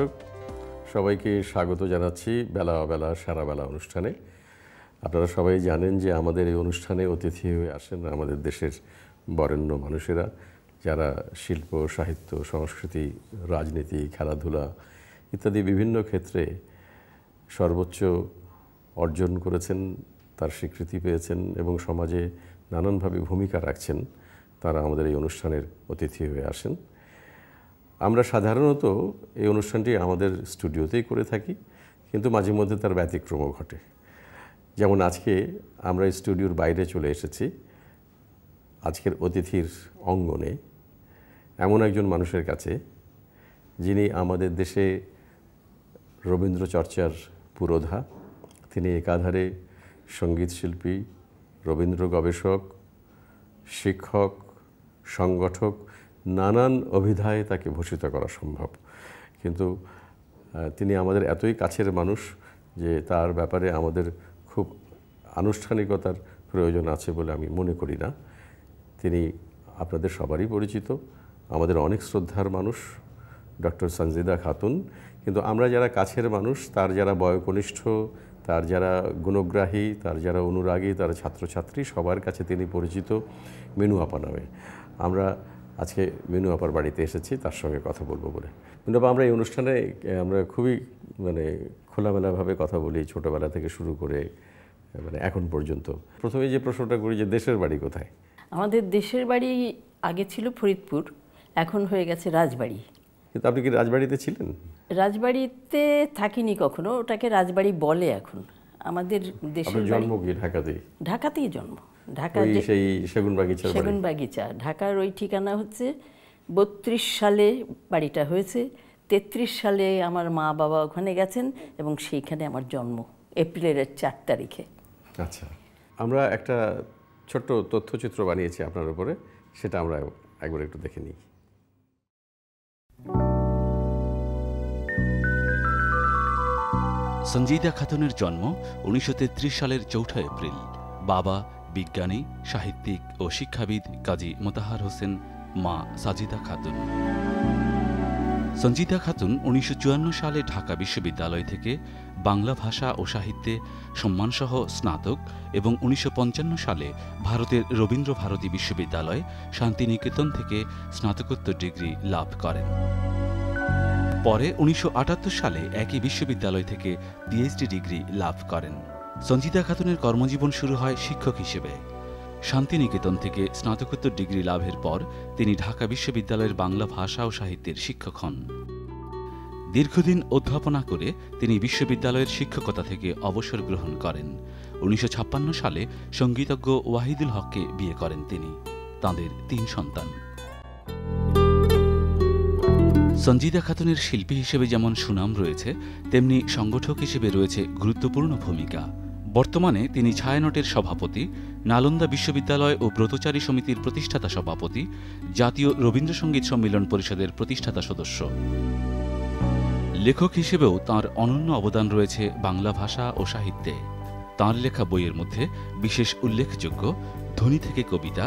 দর্শক সবাইকে স্বাগত জানাচ্ছি বেলা বেলা সারা বেলা অনুষ্ঠানে আপনারা সবাই জানেন যে আমাদের এই অনুষ্ঠানে অতিথি হয়ে আসেন আমাদের দেশের বরেণ্য মানুষেরা যারা শিল্প সাহিত্য সংস্কৃতি রাজনীতি খেলাধুলা ইত্যাদি বিভিন্ন ক্ষেত্রে সর্বোচ্চ অর্জন করেছেন তার স্বীকৃতি পেয়েছেন এবং সমাজে নানানভাবে ভূমিকা রাখছেন তারা আমাদের এই অনুষ্ঠানের অতিথি হয়ে আসেন আমরা সাধারণত এই অনুষ্ঠানটি আমাদের স্টুডিওতেই করে থাকি কিন্তু মাঝে মধ্যে তার ব্যতিক্রম ঘটে যেমন আজকে আমরা স্টুডিওর বাইরে চলে এসেছি আজকের অতিথির অঙ্গনে এমন একজন মানুষের কাছে যিনি আমাদের দেশে রবীন্দ্রচর্চার পুরোধা তিনি একাধারে সঙ্গীত শিল্পী রবীন্দ্র গবেষক শিক্ষক সংগঠক নানান অভিধায় তাকে ভূষিত করা সম্ভব কিন্তু তিনি আমাদের এতই কাছের মানুষ যে তার ব্যাপারে আমাদের খুব আনুষ্ঠানিকতার প্রয়োজন আছে বলে আমি মনে করি না তিনি আপনাদের সবারই পরিচিত আমাদের অনেক শ্রদ্ধার মানুষ ডক্টর সঞ্জিদা খাতুন কিন্তু আমরা যারা কাছের মানুষ তার যারা বয়কনিষ্ঠ তার যারা গুণগ্রাহী তার যারা অনুরাগী তার ছাত্রছাত্রী সবার কাছে তিনি পরিচিত মেনু আপা নামে আমরা আজকে মিনু আপার বাড়িতে এসেছি তার সঙ্গে কথা বলবো বলে মিনু আমরা এই অনুষ্ঠানে আমরা খুবই মানে খোলামেলাভাবে কথা বলি ছোটোবেলা থেকে শুরু করে মানে এখন পর্যন্ত প্রথমে যে প্রশ্নটা করি যে দেশের বাড়ি কোথায় আমাদের দেশের বাড়ি আগে ছিল ফরিদপুর এখন হয়ে গেছে রাজবাড়ি কিন্তু আপনি কি রাজবাড়িতে ছিলেন রাজবাড়িতে থাকিনি কখনো ওটাকে রাজবাড়ি বলে এখন আমাদের দেশের জন্ম কি ঢাকাতেই ঢাকাতেই জন্ম ঢাকা সেই সেগুন বাগিচা সেগুন বাগিচা ঢাকার ওই ঠিকানা হচ্ছে বত্রিশ সালে বাড়িটা হয়েছে তেত্রিশ সালে আমার মা বাবা ওখানে গেছেন এবং সেইখানে আমার জন্ম এপ্রিলের চার তারিখে আচ্ছা আমরা একটা ছোট্ট তথ্যচিত্র বানিয়েছি আপনার উপরে সেটা আমরা একবার একটু দেখে নিই সঞ্জিদা খাতুনের জন্ম উনিশশো সালের চৌঠা এপ্রিল বাবা বিজ্ঞানী সাহিত্যিক ও শিক্ষাবিদ কাজী মোতাহার হোসেন মা সাজিদা খাতুন সঞ্জিতা খাতুন উনিশশো সালে ঢাকা বিশ্ববিদ্যালয় থেকে বাংলা ভাষা ও সাহিত্যে সম্মানসহ স্নাতক এবং উনিশশো সালে ভারতের রবীন্দ্র ভারতী বিশ্ববিদ্যালয় শান্তিনিকেতন থেকে স্নাতকোত্তর ডিগ্রি লাভ করেন পরে উনিশশো সালে একই বিশ্ববিদ্যালয় থেকে পিএইচডি ডিগ্রি লাভ করেন সঞ্জিতা খাতুনের কর্মজীবন শুরু হয় শিক্ষক হিসেবে শান্তিনিকেতন থেকে স্নাতকোত্তর ডিগ্রি লাভের পর তিনি ঢাকা বিশ্ববিদ্যালয়ের বাংলা ভাষা ও সাহিত্যের শিক্ষক হন দীর্ঘদিন অধ্যাপনা করে তিনি বিশ্ববিদ্যালয়ের শিক্ষকতা থেকে অবসর গ্রহণ করেন উনিশশো সালে সঙ্গীতজ্ঞ ওয়াহিদুল হককে বিয়ে করেন তিনি তাঁদের তিন সন্তান সঞ্জিতা খাতুনের শিল্পী হিসেবে যেমন সুনাম রয়েছে তেমনি সংগঠক হিসেবে রয়েছে গুরুত্বপূর্ণ ভূমিকা বর্তমানে তিনি ছায়ানটের সভাপতি নালন্দা বিশ্ববিদ্যালয় ও ব্রতচারী সমিতির প্রতিষ্ঠাতা সভাপতি জাতীয় রবীন্দ্রসঙ্গীত সম্মিলন পরিষদের প্রতিষ্ঠাতা সদস্য লেখক হিসেবেও তার অনন্য অবদান রয়েছে বাংলা ভাষা ও সাহিত্যে তাঁর লেখা বইয়ের মধ্যে বিশেষ উল্লেখযোগ্য ধনী থেকে কবিতা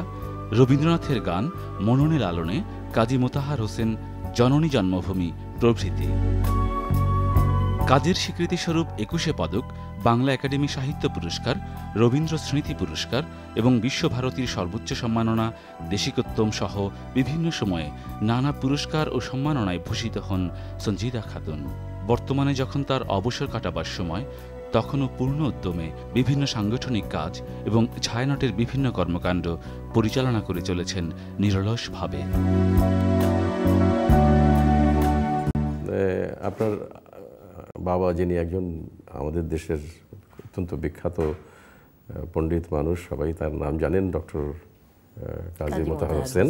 রবীন্দ্রনাথের গান মননে লালনে কাজী মোতাহার হোসেন জননী জন্মভূমি প্রভৃতি কাজের স্বীকৃতিস্বরূপ একুশে পদক বাংলা একাডেমি সাহিত্য পুরস্কার রবীন্দ্র স্মৃতি পুরস্কার এবং বিশ্বভারতীর সর্বোচ্চ সম্মাননা দেশিকোত্তম সহ বিভিন্ন সময়ে নানা পুরস্কার ও সম্মাননায় ভূষিত হন সঞ্জিদা খাতুন বর্তমানে যখন তার অবসর কাটাবার সময় তখনও পূর্ণ উদ্যমে বিভিন্ন সাংগঠনিক কাজ এবং ছায়ানটের বিভিন্ন কর্মকাণ্ড পরিচালনা করে চলেছেন নিরলসভাবে আপনার বাবা যিনি একজন আমাদের দেশের অত্যন্ত বিখ্যাত পণ্ডিত মানুষ সবাই তার নাম জানেন ডক্টর কাজী মোতাহার হোসেন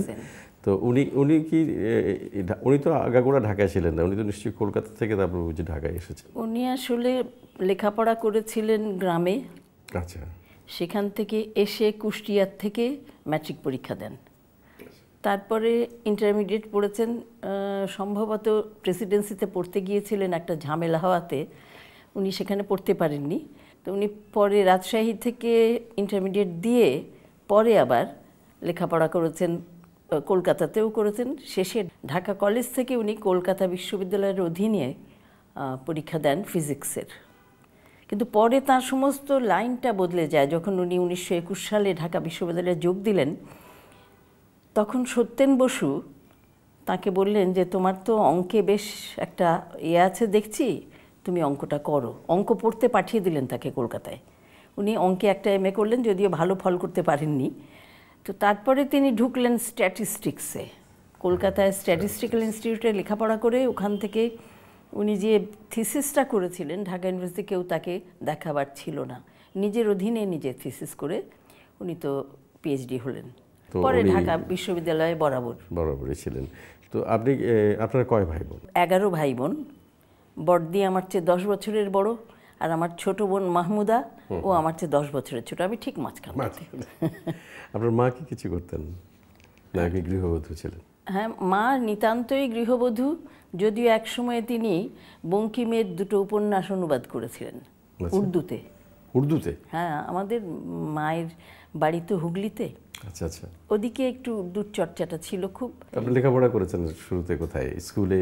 তো উনি উনি কি উনি তো আগাগোড়া ঢাকায় ছিলেন না উনি তো নিশ্চয়ই কলকাতা থেকে তারপর বুঝি ঢাকায় এসেছেন উনি আসলে লেখাপড়া করেছিলেন গ্রামে আচ্ছা সেখান থেকে এসে কুষ্টিয়ার থেকে ম্যাট্রিক পরীক্ষা দেন তারপরে ইন্টারমিডিয়েট পড়েছেন সম্ভবত প্রেসিডেন্সিতে পড়তে গিয়েছিলেন একটা ঝামেলা হওয়াতে উনি সেখানে পড়তে পারেননি তো উনি পরে রাজশাহী থেকে ইন্টারমিডিয়েট দিয়ে পরে আবার লেখাপড়া করেছেন কলকাতাতেও করেছেন শেষে ঢাকা কলেজ থেকে উনি কলকাতা বিশ্ববিদ্যালয়ের অধীনে পরীক্ষা দেন ফিজিক্সের কিন্তু পরে তার সমস্ত লাইনটা বদলে যায় যখন উনি উনিশশো একুশ সালে ঢাকা বিশ্ববিদ্যালয়ে যোগ দিলেন তখন সত্যেন বসু তাকে বললেন যে তোমার তো অঙ্কে বেশ একটা ইয়ে আছে দেখছি তুমি অঙ্কটা করো অঙ্ক পড়তে পাঠিয়ে দিলেন তাকে কলকাতায় উনি অঙ্কে একটা এম এ করলেন যদিও ভালো ফল করতে পারেননি তো তারপরে তিনি ঢুকলেন স্ট্যাটিস্টিক্সে কলকাতায় স্ট্যাটিস্টিক্যাল ইনস্টিটিউটে লেখাপড়া করে ওখান থেকে উনি যে থিসিসটা করেছিলেন ঢাকা ইউনিভার্সিটি কেউ তাকে দেখাবার ছিল না নিজের অধীনে নিজে থিসিস করে উনি তো পিএইচডি হলেন পরে ঢাকা বিশ্ববিদ্যালয়ে বরাবর বরাবরই ছিলেন তো আপনি আপনার কয় ভাই বোন এগারো ভাই বোন বড়দি আমার চেয়ে দশ বছরের বড় আর আমার ছোট বোন মাহমুদা ও আমার চেয়ে দশ বছরের ছোট আমি ঠিক মাঝখান আপনার মা কি কিছু করতেন গৃহবধূ ছিলেন হ্যাঁ মা নিতান্তই গৃহবধূ যদিও একসময়ে তিনি বঙ্কিমের দুটো উপন্যাস অনুবাদ করেছিলেন আচ্ছা। উর্দুতে উর্দুতে হ্যাঁ আমাদের মায়ের বাড়ি তো হুগলিতে আচ্ছা আচ্ছা ওদিকে একটু উর্দুর চর্চাটা ছিল খুব আপনি লেখাপড়া করেছেন শুরুতে কোথায় স্কুলে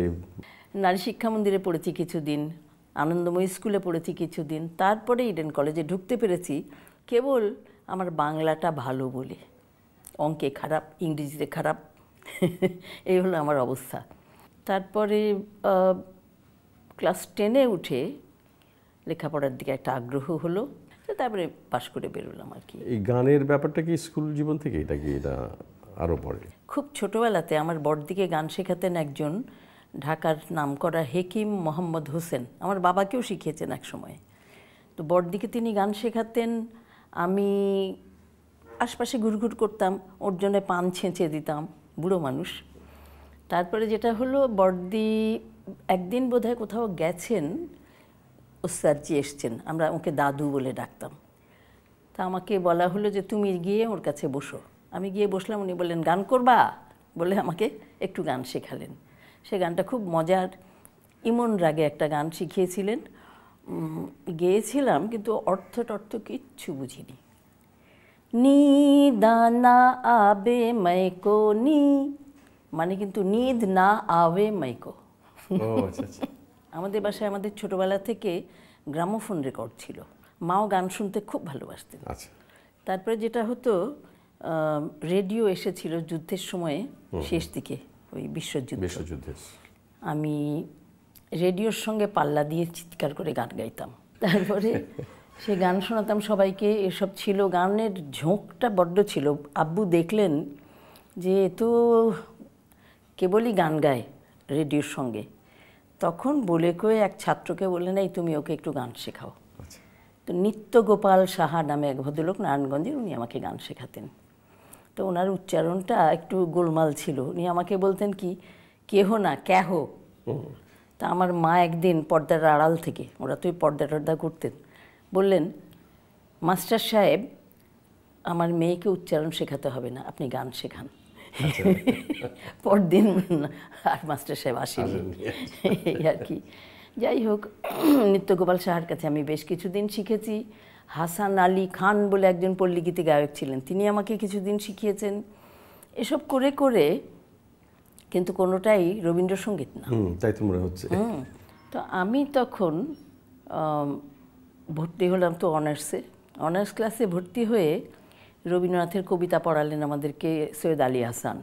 নারী শিক্ষা মন্দিরে পড়েছি কিছুদিন আনন্দময় স্কুলে পড়েছি কিছুদিন তারপরে ইডেন কলেজে ঢুকতে পেরেছি কেবল আমার বাংলাটা ভালো বলে অঙ্কে খারাপ ইংরেজিতে খারাপ এই হলো আমার অবস্থা তারপরে ক্লাস টেনে উঠে লেখাপড়ার দিকে একটা আগ্রহ হলো তারপরে পাশ করে বেরোলাম আর কি এই গানের ব্যাপারটা কি স্কুল জীবন থেকে এটা কি এটা আরও পড়ে খুব ছোটোবেলাতে আমার বড়দিকে গান শেখাতেন একজন ঢাকার নামকরা হেকিম মোহাম্মদ হোসেন আমার বাবাকেও শিখিয়েছেন এক সময় তো বড়দিকে তিনি গান শেখাতেন আমি আশপাশে ঘুরঘুর করতাম ওর জন্য পান ছেঁচে দিতাম বুড়ো মানুষ তারপরে যেটা হলো বড়দি একদিন বোধহয় কোথাও গেছেন ওস্তাদজি এসছেন আমরা ওকে দাদু বলে ডাকতাম তা আমাকে বলা হলো যে তুমি গিয়ে ওর কাছে বসো আমি গিয়ে বসলাম উনি বললেন গান করবা বলে আমাকে একটু গান শেখালেন সে গানটা খুব মজার ইমন রাগে একটা গান শিখিয়েছিলেন গেয়েছিলাম কিন্তু অর্থ টর্থ কিচ্ছু বুঝিনি নি দানা আবে মাইকো নি মানে কিন্তু নিদ না আবে মাইকো আচ্ছা, আচ্ছা। আমাদের বাসায় আমাদের ছোটবেলা থেকে গ্রামোফোন রেকর্ড ছিল মাও গান শুনতে খুব ভালোবাসতেন আচ্ছা। তারপরে যেটা হতো রেডিও এসেছিল যুদ্ধের সময়ে শেষ দিকে ওই বিশ্বযুদ্ধ বিশ্বযুদ্ধে আমি রেডিওর সঙ্গে পাল্লা দিয়ে চিৎকার করে গান গাইতাম তারপরে সে গান শোনাতাম সবাইকে এসব ছিল গানের ঝোঁকটা বড্ড ছিল আব্বু দেখলেন যে তো কেবলই গান গায় রেডিওর সঙ্গে তখন বলে কয়ে এক ছাত্রকে বললেন এই তুমি ওকে একটু গান শেখাও আচ্ছা। তো নিত্য গোপাল সাহা নামে এক ভদ্রলোক নারায়ণগঞ্জের উনি আমাকে গান শেখাতেন তো ওনার উচ্চারণটা একটু গোলমাল ছিল উনি আমাকে বলতেন কি কেহ না কেহ তা আমার মা একদিন পর্দার আড়াল থেকে ওরা তুই পর্দা টর্দা করতেন বললেন মাস্টার সাহেব আমার মেয়েকে উচ্চারণ শেখাতে হবে না আপনি গান শেখান আচ্ছা। পরদিন আর মাস্টার সাহেব আসেনি আচ্ছা। এই আর কি যাই হোক নিত্যগোপাল সাহার কাছে আমি বেশ কিছুদিন শিখেছি হাসান আলী খান বলে একজন পল্লীগীতি গায়ক ছিলেন তিনি আমাকে কিছুদিন শিখিয়েছেন এসব করে করে কিন্তু কোনোটাই রবীন্দ্রসঙ্গীত না তাই তো মনে হচ্ছে তো আমি তখন ভর্তি হলাম তো অনার্সে অনার্স ক্লাসে ভর্তি হয়ে রবীন্দ্রনাথের কবিতা পড়ালেন আমাদেরকে সৈয়দ আলী হাসান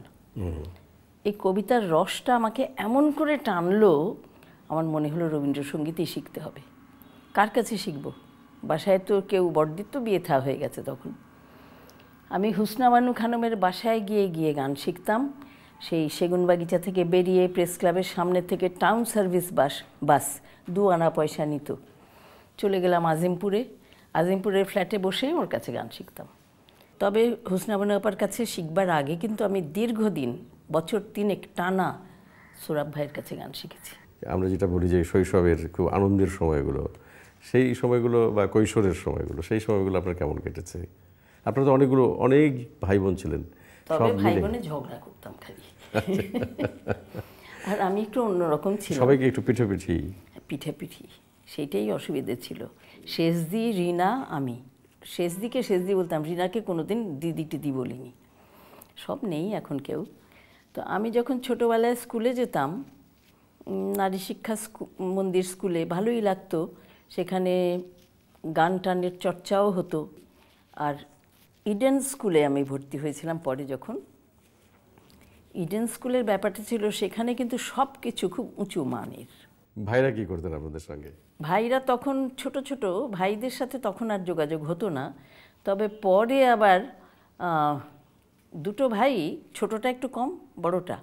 এই কবিতার রসটা আমাকে এমন করে টানলো আমার মনে হলো রবীন্দ্রসঙ্গীতই শিখতে হবে কার কাছে শিখবো বাসায় তো কেউ বড়দিত বিয়ে থা হয়ে গেছে তখন আমি হুসনা বানু খানমের বাসায় গিয়ে গিয়ে গান শিখতাম সেই সেগুন বাগিচা থেকে বেরিয়ে প্রেস ক্লাবের সামনে থেকে টাউন সার্ভিস বাস বাস দু আনা পয়সা নিত চলে গেলাম আজিমপুরে আজিমপুরের ফ্ল্যাটে বসে ওর কাছে গান শিখতাম তবে হুসনা বানু আপার কাছে শিখবার আগে কিন্তু আমি দীর্ঘদিন বছর তিনেক টানা সোরাব ভাইয়ের কাছে গান শিখেছি আমরা যেটা বলি যে শৈশবের খুব আনন্দের সময়গুলো সেই সময়গুলো বা কৈশোরের সময়গুলো সেই সময়গুলো আপনার কেমন কেটেছে আপনার তো অনেকগুলো অনেক ভাই বোন ছিলেন ভাই বোনে ঝগড়া করতাম খালি আর আমি একটু অন্যরকম ছিলাম সবাইকে একটু পিঠি পিঠি সেইটাই অসুবিধে ছিল শেষদি রিনা আমি শেষদিকে শেষদি বলতাম রিনাকে কোনোদিন দিদি টিদি বলিনি সব নেই এখন কেউ তো আমি যখন ছোটোবেলায় স্কুলে যেতাম নারী শিক্ষা মন্দির স্কুলে ভালোই লাগতো সেখানে গান টানের চর্চাও হতো আর ইডেন স্কুলে আমি ভর্তি হয়েছিলাম পরে যখন ইডেন স্কুলের ব্যাপারটা ছিল সেখানে কিন্তু সব কিছু খুব উঁচু মানের ভাইরা কি করতেন আপনাদের সঙ্গে ভাইরা তখন ছোট ছোট ভাইদের সাথে তখন আর যোগাযোগ হতো না তবে পরে আবার দুটো ভাই ছোটটা একটু কম বড়টা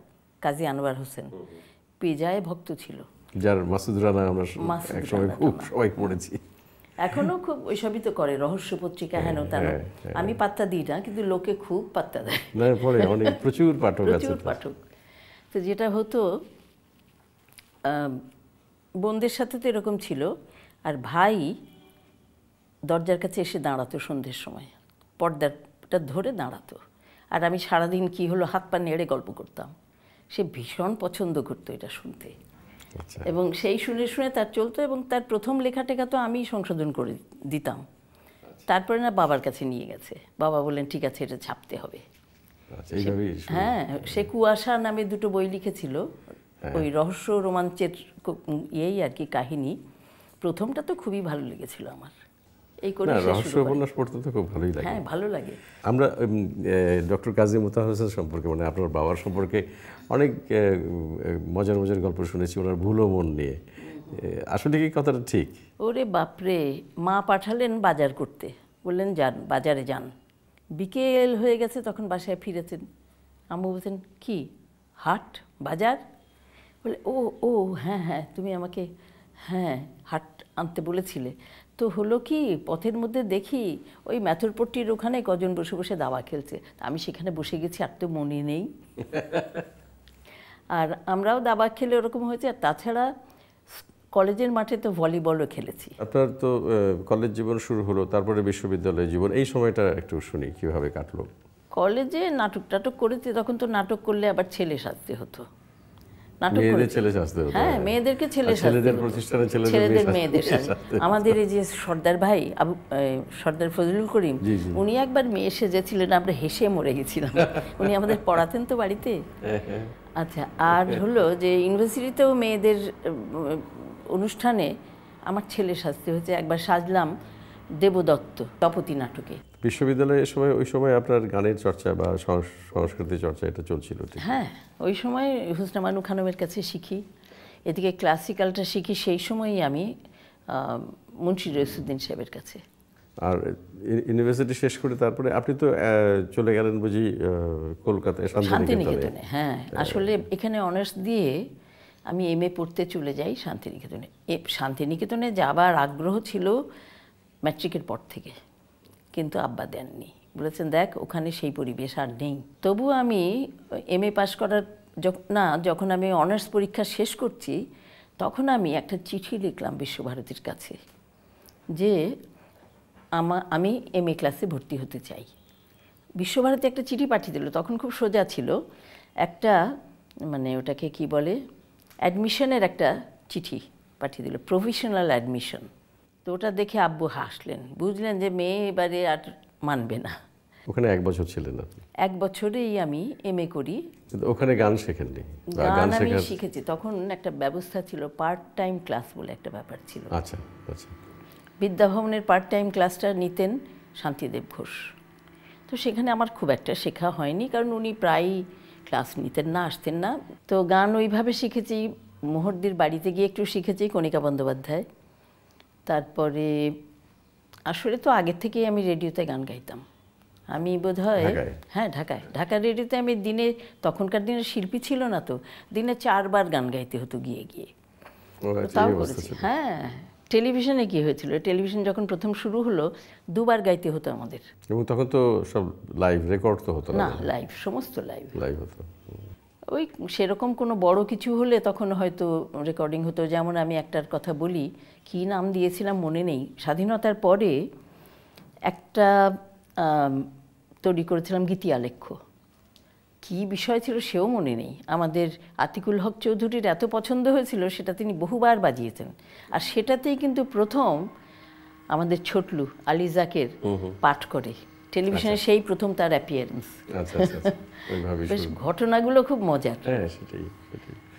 কাজী আনোয়ার হোসেন পেজায় ভক্ত ছিল যার মাসুদ রানা আমরা একসময় খুব সবাই পড়েছি এখনো খুব ওইসবই তো করে রহস্য পত্রিকা হেন তেন হ্যাঁ, হ্যাঁ। আমি পাত্তা দিই না কিন্তু লোকে খুব পাত্তা দেয় না পড়ে অনেক প্রচুর পাঠক আছে প্রচুর পাঠক তো যেটা হতো বন্ধের সাথে তো এরকম ছিল আর ভাই দরজার কাছে এসে দাঁড়াতো সন্ধ্যের সময় পর্দাটা ধরে দাঁড়াতো আর আমি সারাদিন কি হলো হাত পা নেড়ে গল্প করতাম সে ভীষণ পছন্দ করতো এটা শুনতে আচ্ছা। এবং সেই শুনে শুনে তার চলতো এবং তার প্রথম লেখা টেখা তো আমি সংশোধন করে দিতাম আচ্ছা। তারপরে না বাবার কাছে নিয়ে গেছে বাবা বললেন ঠিক আছে এটা ছাপতে হবে আচ্ছা, হ্যাঁ সে কুয়াশা নামে দুটো বই লিখেছিল হ্যাঁ। ওই রহস্য রোমাঞ্চের ইয়েই আর কি কাহিনী প্রথমটা তো খুবই ভালো লেগেছিল আমার এই করে রহস্য উপন্যাস পড়তে তো খুব ভালোই লাগে হ্যাঁ ভালো লাগে আমরা ডক্টর কাজী মোতাহ হোসেন সম্পর্কে মানে আপনার বাবার সম্পর্কে অনেক মজার মজার গল্প শুনেছি ওনার ভুলো মন নিয়ে আসলে কি কথাটা ঠিক ওরে বাপরে মা পাঠালেন বাজার করতে বললেন যান বাজারে যান বিকেল হয়ে গেছে তখন বাসায় ফিরেছেন আম্মু বলছেন কি হাট বাজার বলে ও ও হ্যাঁ হ্যাঁ তুমি আমাকে হ্যাঁ হাট আনতে বলেছিলে তো হলো কি পথের মধ্যে দেখি ওই ম্যাথরপট্টির ওখানে কজন বসে বসে দাবা খেলছে আমি সেখানে বসে গেছি আর তো মনে নেই আর আমরাও দাবা খেলে ওরকম হয়েছে আর তাছাড়া কলেজের মাঠে তো ভলিবলও খেলেছি আপনার তো কলেজ জীবন শুরু হলো তারপরে বিশ্ববিদ্যালয় জীবন এই সময়টা একটু শুনি কিভাবে কাটলো কলেজে নাটক টাটক করেছি তখন তো নাটক করলে আবার ছেলে সাজতে হতো হ্যাঁ মেয়েদেরকে ছেলে ছেলেদের হ্যাঁ। আমাদের এই যে সর্দার ভাই সর্দার ফজলুল করিম উনি একবার মেয়ে আমরা হেসে মরে গেছিলাম উনি আমাদের পড়াতেন তো বাড়িতে হ্যাঁ, হ্যাঁ। আচ্ছা আর হলো যে ইউনিভার্সিটিতেও মেয়েদের অনুষ্ঠানে আমার ছেলে শাস্তি হয়েছে একবার সাজলাম দেবদত্ত তপতি নাটকে বিশ্ববিদ্যালয়ে সময় ওই সময় আপনার গানের চর্চা বা সংস্কৃতি চর্চা এটা চলছিল হ্যাঁ ওই সময় হুসনা মানু খানমের কাছে শিখি এদিকে ক্লাসিক্যালটা শিখি সেই সময়ই আমি মুন্সি রইসুদ্দিন সাহেবের কাছে আর ইউনিভার্সিটি শেষ করে তারপরে আপনি তো চলে গেলেন বুঝি কলকাতায় শান্তিনিকেতনে হ্যাঁ আসলে এখানে অনার্স দিয়ে আমি এম এ পড়তে চলে যাই শান্তিনিকেতনে শান্তিনিকেতনে যাবার আগ্রহ ছিল ম্যাট্রিকের পর থেকে কিন্তু আব্বা দেননি বলেছেন দেখ ওখানে সেই পরিবেশ আর নেই তবু আমি এম এ পাশ করার না যখন আমি অনার্স পরীক্ষা শেষ করছি তখন আমি একটা চিঠি লিখলাম বিশ্বভারতীর কাছে যে আমা আমি এম এ ক্লাসে ভর্তি হতে চাই বিশ্বভারতী একটা চিঠি পাঠিয়ে দিল তখন খুব সোজা ছিল একটা মানে ওটাকে কি বলে অ্যাডমিশনের একটা চিঠি পাঠিয়ে দিল প্রফেশনাল অ্যাডমিশন তো ওটা দেখে আব্বু হাসলেন বুঝলেন যে মেয়ে এবারে আর মানবে না ওখানে এক বছর ছিলেন আপনি এক বছরেই আমি এম এ করি ওখানে গান শেখেননি গান আমি শিখেছি তখন একটা ব্যবস্থা ছিল পার্ট টাইম ক্লাস বলে একটা ব্যাপার ছিল আচ্ছা আচ্ছা বিদ্যাভবনের পার্ট টাইম ক্লাসটা নিতেন শান্তিদেব ঘোষ তো সেখানে আমার খুব একটা শেখা হয়নি কারণ উনি প্রায়ই ক্লাস নিতেন না আসতেন না তো গান ওইভাবে শিখেছি মোহরদির বাড়িতে গিয়ে একটু শিখেছি কণিকা বন্দ্যোপাধ্যায় তারপরে আসলে তো আগে থেকেই আমি রেডিওতে গান গাইতাম আমি বোধ হয় হ্যাঁ ঢাকায় ঢাকার রেডিওতে আমি দিনে তখনকার দিনে শিল্পী ছিল না তো দিনে চারবার গান গাইতে হতো গিয়ে গিয়ে আচ্ছা, তাও করেছি হ্যাঁ টেলিভিশনে কি হয়েছিল টেলিভিশন যখন প্রথম শুরু হলো দুবার গাইতে হতো আমাদের এবং তখন তো সব লাইভ রেকর্ড তো হতো না লাইভ সমস্ত লাইভ লাইভ হতো ওই সেরকম কোনো বড় কিছু হলে তখন হয়তো রেকর্ডিং হতো যেমন আমি একটার কথা বলি কি নাম দিয়েছিলাম মনে নেই স্বাধীনতার পরে একটা তৈরি করেছিলাম গীতি আলেখ্য কি বিষয় ছিল সেও মনে নেই আমাদের আতিকুল হক চৌধুরীর এত পছন্দ হয়েছিল সেটা তিনি বহুবার বাজিয়েছেন আর সেটাতেই কিন্তু প্রথম আমাদের ছোটলু আলিজাকের পাঠ করে টেলিভিশনে আচ্ছা। সেই প্রথম তার অ্যাপিয়ারেন্স আচ্ছা, আচ্ছা, বেশ ঘটনাগুলো খুব মজার হ্যাঁ,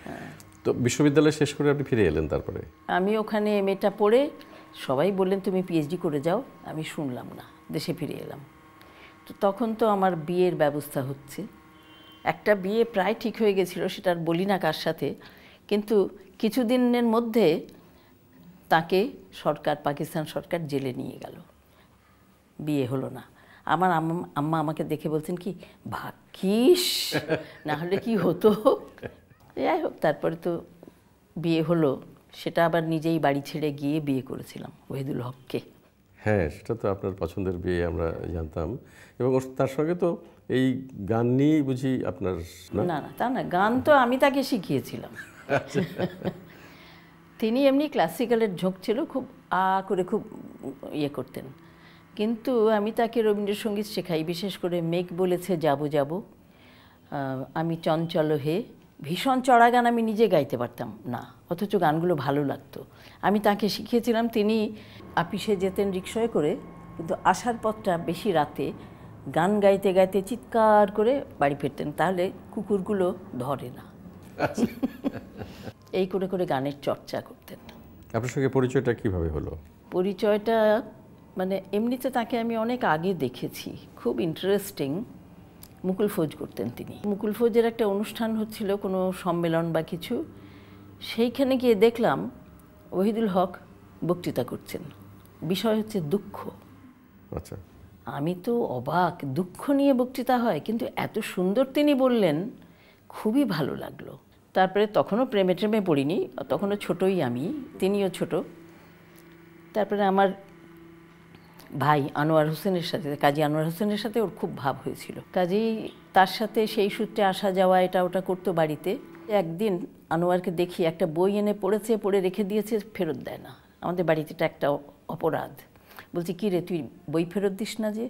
হ্যাঁ তো বিশ্ববিদ্যালয় শেষ করে আপনি ফিরে এলেন তারপরে আমি ওখানে এমএটা পড়ে সবাই বললেন তুমি পিএইচডি করে যাও আমি শুনলাম না দেশে ফিরে এলাম তো তখন তো আমার বিয়ের ব্যবস্থা হচ্ছে একটা বিয়ে প্রায় ঠিক হয়ে গেছিল সেটা আর বলি না কার সাথে কিন্তু কিছুদিনের মধ্যে তাকে সরকার পাকিস্তান সরকার জেলে নিয়ে গেল বিয়ে হলো না আমার আম্মা আমাকে দেখে বলছেন কি ভাগ্যিস না হলে কি হতো যাই হোক তারপরে তো বিয়ে হলো সেটা আবার নিজেই বাড়ি ছেড়ে গিয়ে বিয়ে করেছিলাম ওহিদুল হককে হ্যাঁ সেটা তো আপনার পছন্দের বিয়ে আমরা জানতাম এবং তার সঙ্গে তো এই গান নিয়েই বুঝি আপনার না না তা না গান তো আমি তাকে শিখিয়েছিলাম আচ্ছা। তিনি এমনি ক্লাসিক্যালের ঝোঁক ছিল খুব আ করে খুব ইয়ে করতেন কিন্তু আমি তাকে রবীন্দ্রসঙ্গীত শেখাই বিশেষ করে মেঘ বলেছে যাব যাব আমি চঞ্চল হে ভীষণ চড়া গান আমি নিজে গাইতে পারতাম না অথচ গানগুলো ভালো লাগতো আমি তাকে শিখিয়েছিলাম তিনি আপিসে যেতেন রিক্সয় করে কিন্তু আসার পথটা বেশি রাতে গান গাইতে গাইতে চিৎকার করে বাড়ি ফিরতেন তাহলে কুকুরগুলো ধরে না আচ্ছা। এই করে করে গানের চর্চা করতেন আপনার সঙ্গে পরিচয়টা কিভাবে হলো পরিচয়টা মানে এমনিতে তাকে আমি অনেক আগে দেখেছি খুব ইন্টারেস্টিং মুকুল ফৌজ করতেন তিনি মুকুল ফৌজের একটা অনুষ্ঠান হচ্ছিল কোনো সম্মেলন বা কিছু সেইখানে গিয়ে দেখলাম ওহিদুল হক বক্তৃতা করছেন বিষয় হচ্ছে দুঃখ আচ্ছা আমি তো অবাক দুঃখ নিয়ে বক্তৃতা হয় কিন্তু এত সুন্দর তিনি বললেন খুবই ভালো লাগলো তারপরে তখনও প্রেমে ট্রেমে পড়িনি তখনও ছোটই আমি তিনিও ছোট তারপরে আমার ভাই আনোয়ার হোসেনের সাথে কাজী আনোয়ার হোসেনের সাথে ওর খুব ভাব হয়েছিল কাজী তার সাথে সেই সূত্রে আসা যাওয়া এটা ওটা করতো বাড়িতে একদিন আনোয়ারকে দেখি একটা বই এনে পড়েছে পড়ে রেখে দিয়েছে ফেরত দেয় না আমাদের বাড়িতে এটা একটা অপরাধ বলছি কী রে তুই বই ফেরত দিস না যে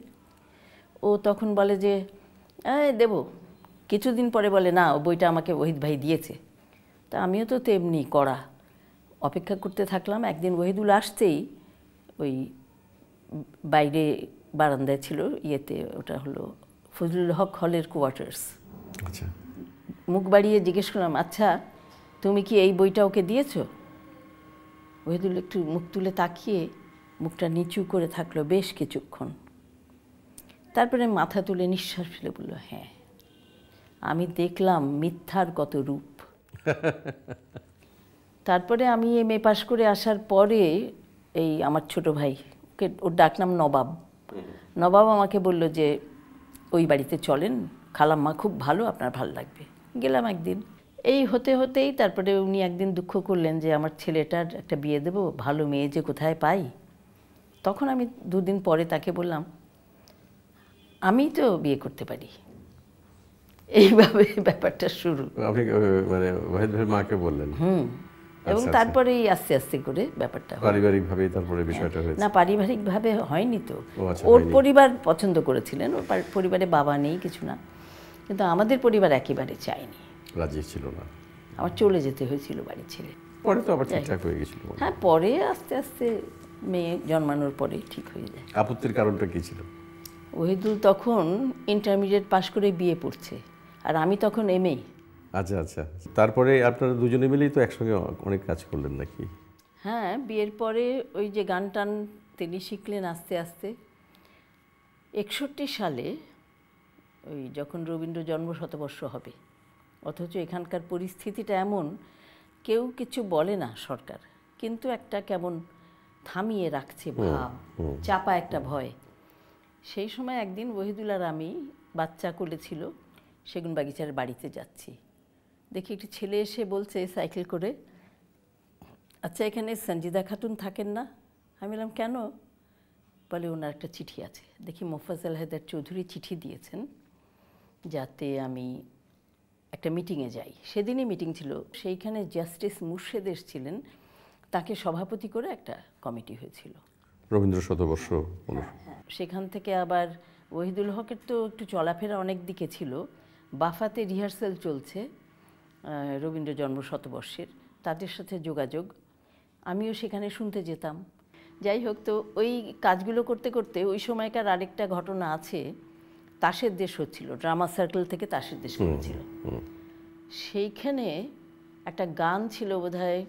ও তখন বলে যে এ দেব কিছুদিন পরে বলে না ও বইটা আমাকে ওহিদ ভাই দিয়েছে তা আমিও তো তেমনি করা অপেক্ষা করতে থাকলাম একদিন ওহিদুল আসতেই ওই বাইরে বারান্দায় ছিল ইয়েতে ওটা হলো ফজলুল হক হলের কোয়ার্টার্স আচ্ছা মুখ বাড়িয়ে জিজ্ঞেস করলাম আচ্ছা তুমি কি এই বইটা ওকে দিয়েছ ওহেদুল একটু মুখ তুলে তাকিয়ে মুখটা নিচু করে থাকলো বেশ কিছুক্ষণ তারপরে মাথা তুলে নিঃশ্বাস ফেলে বলল হ্যাঁ আমি দেখলাম মিথ্যার কত রূপ তারপরে আমি এম এ পাশ করে আসার পরে এই আমার ছোট ভাই ওর ডাকনাম নবাব নবাব আমাকে বলল যে ওই বাড়িতে চলেন খালাম্মা খুব ভালো আপনার ভালো লাগবে গেলাম একদিন এই হতে হতেই তারপরে উনি একদিন দুঃখ করলেন যে আমার ছেলেটার একটা বিয়ে দেবো ভালো মেয়ে যে কোথায় পাই তখন আমি দুদিন পরে তাকে বললাম আমি তো বিয়ে করতে পারি এইভাবে ব্যাপারটা শুরু আপনি মানে মাকে বললেন হুম আচ্ছা, এবং আচ্ছা। তারপরেই আস্তে আস্তে করে ব্যাপারটা পারিবারিকভাবে তারপরে বিষয়টা হয়েছে না পারিবারিকভাবে হয়নি তো আচ্ছা, ওর পরিবার পছন্দ করেছিলেন ওর পরিবারে বাবা নেই কিছু না কিন্তু আমাদের পরিবার একেবারে চায়নি রাজি ছিল না আমার চলে যেতে হয়েছিল বাড়ি ছেড়ে পরে তো আবার ঠিকঠাক হয়ে গেছিল হ্যাঁ পরে আস্তে আস্তে মেয়ে জন্মানোর পরে ঠিক হয়ে যায় আপত্তির কারণটা কি ছিল ওহিদুল তখন ইন্টারমিডিয়েট পাশ করে বিয়ে পড়ছে আর আমি তখন এমএ আচ্ছা আচ্ছা তারপরে আপনারা দুজনে মিলেই তো একসঙ্গে অনেক কাজ করলেন নাকি হ্যাঁ বিয়ের পরে ওই যে গান টান তিনি শিখলেন আস্তে আস্তে একষট্টি সালে ওই যখন রবীন্দ্র জন্ম শতবর্ষ হবে অথচ এখানকার পরিস্থিতিটা এমন কেউ কিছু বলে না সরকার কিন্তু একটা কেমন থামিয়ে রাখছে ভাব চাপা একটা ভয় সেই সময় একদিন ওহিদুল আর আমি বাচ্চা কোলে ছিল সেগুন বাগিচার বাড়িতে যাচ্ছি দেখি একটি ছেলে এসে বলছে সাইকেল করে আচ্ছা এখানে সঞ্জিদা খাতুন থাকেন না আমি বললাম কেন বলে ওনার একটা চিঠি আছে দেখি আল হায়দার চৌধুরী চিঠি দিয়েছেন যাতে আমি একটা মিটিংয়ে যাই সেদিনই মিটিং ছিল সেইখানে জাস্টিস মুর্শেদ এসেছিলেন তাকে সভাপতি করে একটা কমিটি হয়েছিল রবীন্দ্র শতবর্ষ হ্যাঁ, হ্যাঁ। সেখান থেকে আবার ওহিদুল হকের তো একটু চলাফেরা অনেক দিকে ছিল বাফাতে রিহার্সাল চলছে রবীন্দ্র জন্ম শতবর্ষের তাদের সাথে যোগাযোগ আমিও সেখানে শুনতে যেতাম যাই হোক তো ওই কাজগুলো করতে করতে ওই সময়কার আরেকটা ঘটনা আছে তাসের দেশ হচ্ছিল ড্রামা সার্কেল থেকে তাসের দেশ করেছিল সেইখানে একটা গান ছিল বোধহয়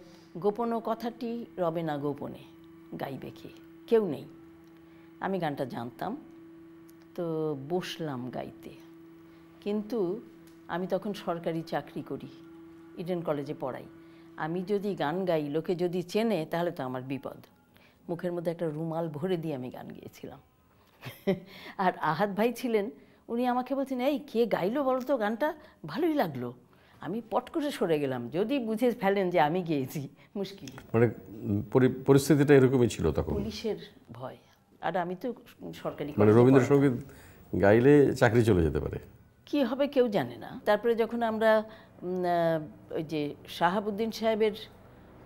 গোপন কথাটি রবে না গোপনে গাইবে কে কেউ নেই আমি গানটা জানতাম তো বসলাম গাইতে কিন্তু আমি তখন সরকারি চাকরি করি ইডেন কলেজে পড়াই আমি যদি গান গাই লোকে যদি চেনে তাহলে তো আমার বিপদ মুখের মধ্যে একটা রুমাল ভরে দিয়ে আমি গান গিয়েছিলাম আর আহাত ভাই ছিলেন উনি আমাকে বলছেন এই কে গাইলো বলো তো গানটা ভালোই লাগলো আমি পট করে সরে গেলাম যদি বুঝে ফেলেন যে আমি গিয়েছি মুশকিল মানে পরিস্থিতিটা এরকমই ছিল তখন পুলিশের ভয় আর আমি তো সরকারি মানে রবীন্দ্রসঙ্গীত গাইলে চাকরি চলে যেতে পারে কি হবে কেউ জানে না তারপরে যখন আমরা ওই যে শাহাবুদ্দিন সাহেবের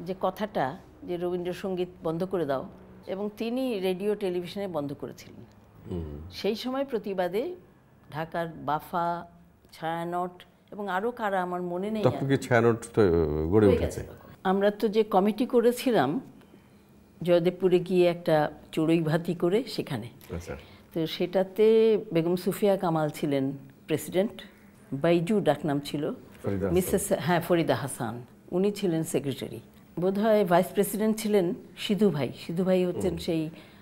যে কথাটা যে রবীন্দ্রসঙ্গীত বন্ধ করে দাও এবং তিনি রেডিও টেলিভিশনে বন্ধ করেছিলেন সেই সময় প্রতিবাদে ঢাকার বাফা ছায়ানট এবং আরও কারা আমার মনে নেই ছায়ানট গড়ে উঠেছে আমরা তো যে কমিটি করেছিলাম জয়দেবপুরে গিয়ে একটা চড়ুই ভাতি করে সেখানে আচ্ছা। তো সেটাতে বেগম সুফিয়া কামাল ছিলেন প্রেসিডেন্ট বাইজু ডাকনাম ছিল মিসেস হ্যাঁ ফরিদা হাসান উনি ছিলেন সেক্রেটারি বোধহয় ভাইস প্রেসিডেন্ট ছিলেন সিধু ভাই সিধু ভাই হচ্ছেন সেই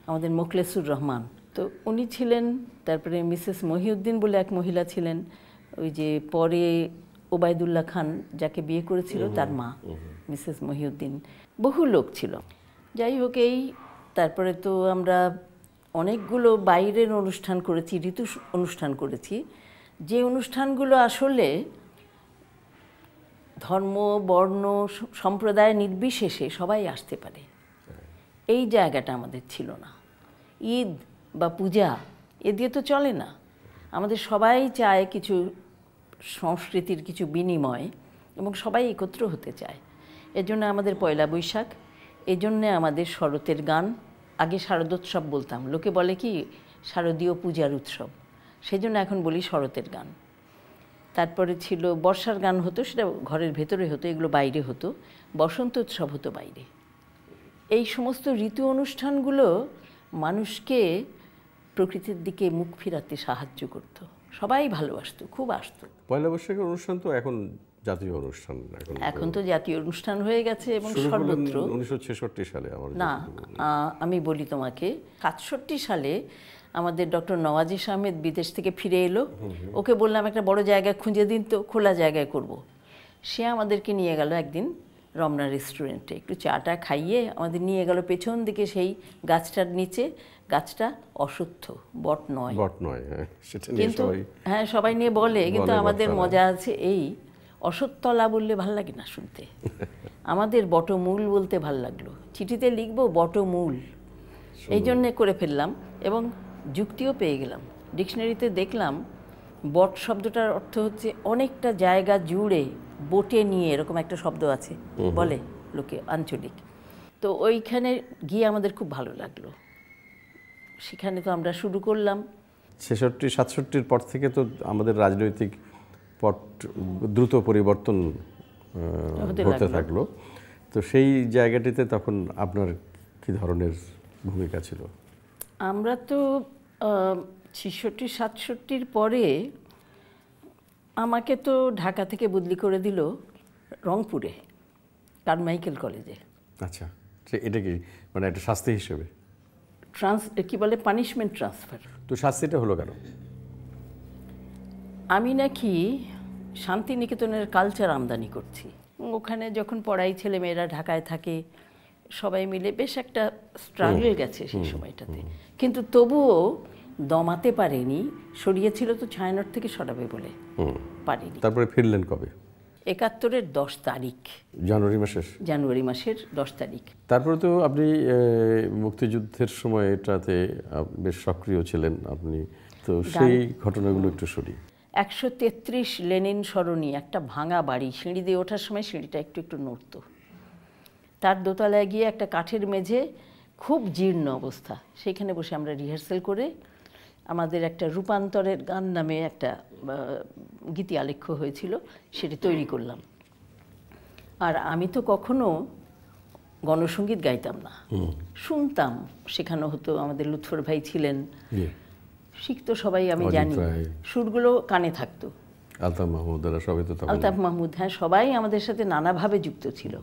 আমাদের মোখলেসুর রহমান তো উনি ছিলেন তারপরে মিসেস মহিউদ্দিন বলে এক মহিলা ছিলেন ওই যে পরে ওবায়দুল্লাহ খান যাকে বিয়ে করেছিল তার মা মিসেস মহিউদ্দিন বহু লোক ছিল যাই হোক এই তারপরে তো আমরা অনেকগুলো বাইরের অনুষ্ঠান করেছি ঋতু অনুষ্ঠান করেছি যে অনুষ্ঠানগুলো আসলে ধর্ম বর্ণ সম্প্রদায় নির্বিশেষে সবাই আসতে পারে এই জায়গাটা আমাদের ছিল না ঈদ বা পূজা এ দিয়ে তো চলে না আমাদের সবাই চায় কিছু সংস্কৃতির কিছু বিনিময় এবং সবাই একত্র হতে চায় এজন্য আমাদের পয়লা বৈশাখ এজন্যে আমাদের শরতের গান আগে শারদোৎসব বলতাম লোকে বলে কি শারদীয় পূজার উৎসব সেজন্য এখন বলি শরতের গান তারপরে ছিল বর্ষার গান হতো সেটা ঘরের ভেতরে হতো এগুলো বাইরে হতো বসন্ত উৎসব হতো বাইরে এই সমস্ত ঋতু অনুষ্ঠানগুলো মানুষকে প্রকৃতির দিকে মুখ ফিরাতে সাহায্য করত সবাই ভালোবাসতো খুব আসতো পয়লা বৈশাখের অনুষ্ঠান তো এখন জাতীয় অনুষ্ঠান এখন এখন তো জাতীয় অনুষ্ঠান হয়ে গেছে এবং সর্বত্র উনিশশো সালে না আমি বলি তোমাকে সাতষট্টি সালে আমাদের ডক্টর নওয়াজি আহমেদ বিদেশ থেকে ফিরে এলো ওকে বললাম একটা বড় জায়গা খুঁজে দিন তো খোলা জায়গায় করব। সে আমাদেরকে নিয়ে গেল একদিন রমনা রেস্টুরেন্টে একটু চাটা খাইয়ে আমাদের নিয়ে গেল পেছন দিকে সেই গাছটার নিচে গাছটা অসুস্থ বট নয় বট নয় হ্যাঁ, কিন্তু হ্যাঁ সবাই নিয়ে বলে কিন্তু আমাদের মজা আছে এই অসত্যলা বললে ভাল লাগে না শুনতে আমাদের বটমূল বলতে ভাল লাগলো চিঠিতে লিখবো বটমূল এই জন্যে করে ফেললাম এবং যুক্তিও পেয়ে গেলাম ডিকশনারিতে দেখলাম বট শব্দটার অর্থ হচ্ছে অনেকটা জায়গা জুড়ে বোটে নিয়ে এরকম একটা শব্দ আছে বলে লোকে আঞ্চলিক তো ওইখানে গিয়ে আমাদের খুব ভালো লাগলো সেখানে তো আমরা শুরু করলাম ছেষট্টি সাতষট্টির পর থেকে তো আমাদের রাজনৈতিক পট দ্রুত পরিবর্তন হতে থাকলো তো সেই জায়গাটিতে তখন আপনার কি ধরনের ভূমিকা ছিল আমরা তো ছিষট্টি সাতষট্টির পরে আমাকে তো ঢাকা থেকে বদলি করে দিল রংপুরে কারমাইকেল কলেজে আচ্ছা এটা কি মানে একটা শাস্তি হিসেবে ট্রান্স কি বলে পানিশমেন্ট ট্রান্সফার তো শাস্তিটা হলো কেন আমি নাকি শান্তিনিকেতনের কালচার আমদানি করছি ওখানে যখন পড়াই ছেলেমেয়েরা ঢাকায় থাকে সবাই মিলে বেশ একটা স্ট্রাগল গেছে সেই সময়টাতে কিন্তু তবুও দমাতে পারেনি সরিয়েছিল তো ছায়ানট থেকে সরাবে বলে পারেনি তারপরে ফিরলেন কবে একাত্তরের দশ তারিখ জানুয়ারি মাসের জানুয়ারি মাসের দশ তারিখ তারপরে তো আপনি মুক্তিযুদ্ধের সময় এটাতে বেশ সক্রিয় ছিলেন আপনি তো সেই ঘটনাগুলো একটু শুনি একশো তেত্রিশ লেনিন সরণি একটা ভাঙা বাড়ি সিঁড়ি দিয়ে ওঠার সময় সিঁড়িটা একটু একটু নড়তো তার দোতলায় গিয়ে একটা কাঠের মেঝে খুব জীর্ণ অবস্থা সেখানে বসে আমরা রিহার্সেল করে আমাদের একটা রূপান্তরের গান নামে একটা গীতি আলেখ্য হয়েছিল সেটি তৈরি করলাম আর আমি তো কখনো গণসঙ্গীত গাইতাম না শুনতাম সেখানে হতো আমাদের লুৎফর ভাই ছিলেন শিখতো সবাই আমি জানি সুরগুলো কানে থাকতো আলতাফ মাহমুদ আলতাফ মাহমুদ হ্যাঁ সবাই আমাদের সাথে নানাভাবে যুক্ত ছিল